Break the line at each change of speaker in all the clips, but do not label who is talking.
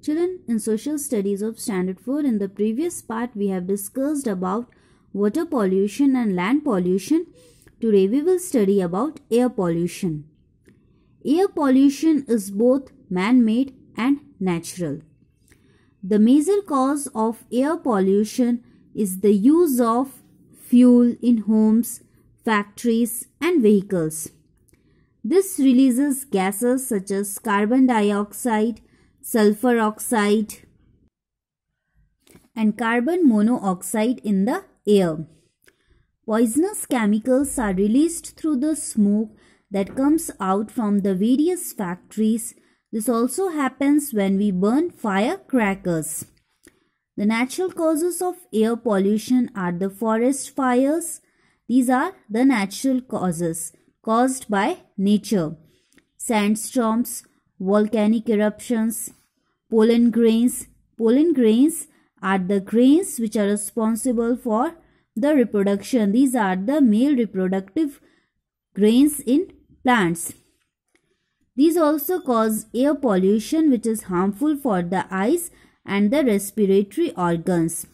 Children, in Social Studies of Standard 4, in the previous part, we have discussed about water pollution and land pollution. Today, we will study about air pollution. Air pollution is both man-made and natural. The major cause of air pollution is the use of fuel in homes, factories and vehicles. This releases gases such as carbon dioxide, sulfur oxide and carbon monoxide in the air. Poisonous chemicals are released through the smoke that comes out from the various factories. This also happens when we burn firecrackers. The natural causes of air pollution are the forest fires. These are the natural causes caused by nature. Sandstorms, volcanic eruptions, pollen grains. Pollen grains are the grains which are responsible for the reproduction. These are the male reproductive grains in plants. These also cause air pollution which is harmful for the eyes and the respiratory organs.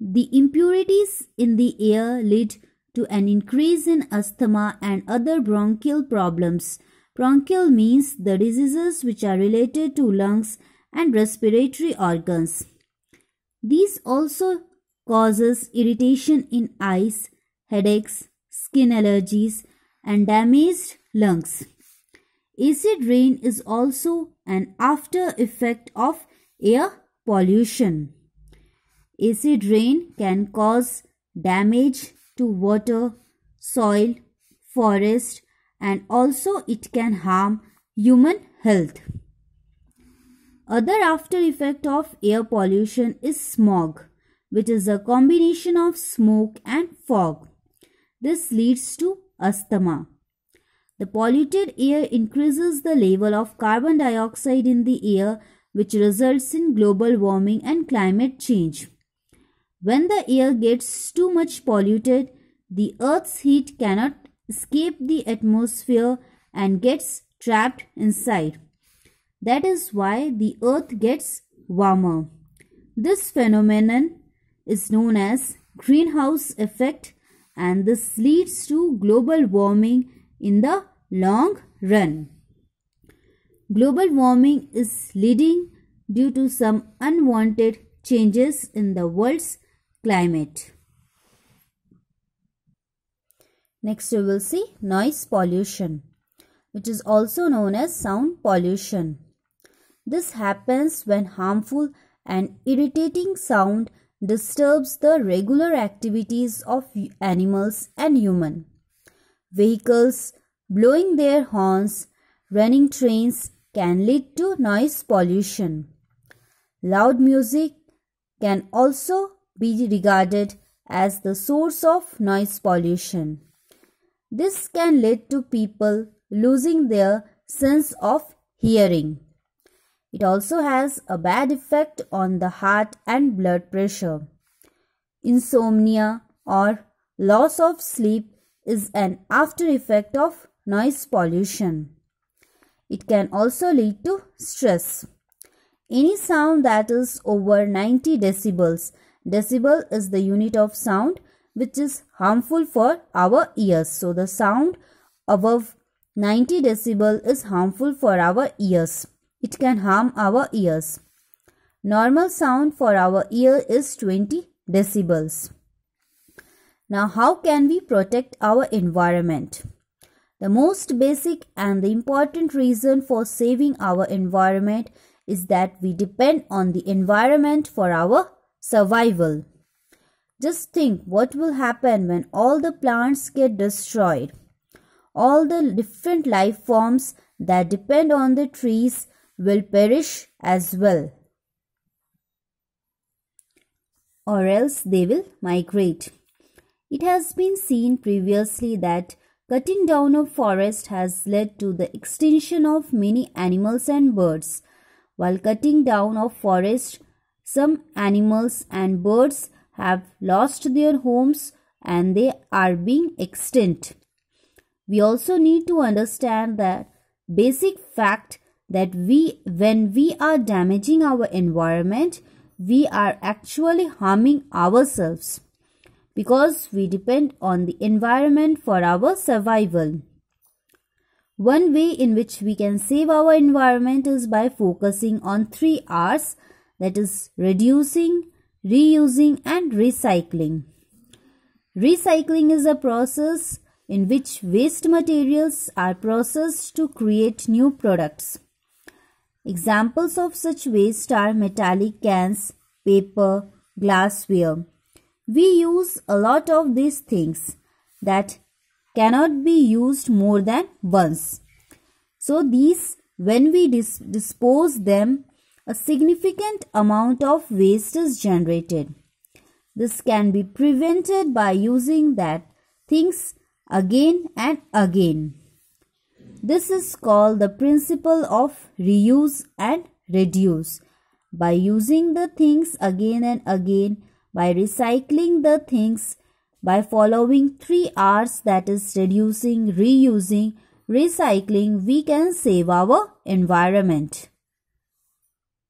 The impurities in the air lead to an increase in asthma and other bronchial problems. Bronchial means the diseases which are related to lungs and respiratory organs. These also causes irritation in eyes, headaches, skin allergies and damaged lungs. Acid rain is also an after effect of air pollution. Acid rain can cause damage to water, soil, forest and also it can harm human health. Other after effect of air pollution is smog, which is a combination of smoke and fog. This leads to asthma. The polluted air increases the level of carbon dioxide in the air, which results in global warming and climate change. When the air gets too much polluted, the Earth's heat cannot escape the atmosphere and gets trapped inside. That is why the earth gets warmer. This phenomenon is known as greenhouse effect and this leads to global warming in the long run. Global warming is leading due to some unwanted changes in the world's climate. Next we will see noise pollution which is also known as sound pollution. This happens when harmful and irritating sound disturbs the regular activities of animals and human. Vehicles blowing their horns, running trains can lead to noise pollution. Loud music can also be regarded as the source of noise pollution. This can lead to people losing their sense of hearing. It also has a bad effect on the heart and blood pressure. Insomnia or loss of sleep is an after effect of noise pollution. It can also lead to stress. Any sound that is over 90 decibels, decibel is the unit of sound which is harmful for our ears. So the sound above 90 decibel is harmful for our ears. It can harm our ears. Normal sound for our ear is 20 decibels. Now how can we protect our environment? The most basic and the important reason for saving our environment is that we depend on the environment for our survival. Just think what will happen when all the plants get destroyed. All the different life forms that depend on the trees will perish as well. Or else they will migrate. It has been seen previously that cutting down of forest has led to the extinction of many animals and birds. While cutting down of forest, some animals and birds have lost their homes and they are being extinct. We also need to understand the basic fact that we when we are damaging our environment, we are actually harming ourselves because we depend on the environment for our survival. One way in which we can save our environment is by focusing on three R's that is reducing, reusing and recycling. Recycling is a process in which waste materials are processed to create new products. Examples of such waste are metallic cans, paper, glassware. We use a lot of these things that cannot be used more than once. So these when we dis dispose them a significant amount of waste is generated. This can be prevented by using that things again and again. This is called the principle of reuse and reduce. By using the things again and again, by recycling the things, by following three R's that is reducing, reusing, recycling, we can save our environment.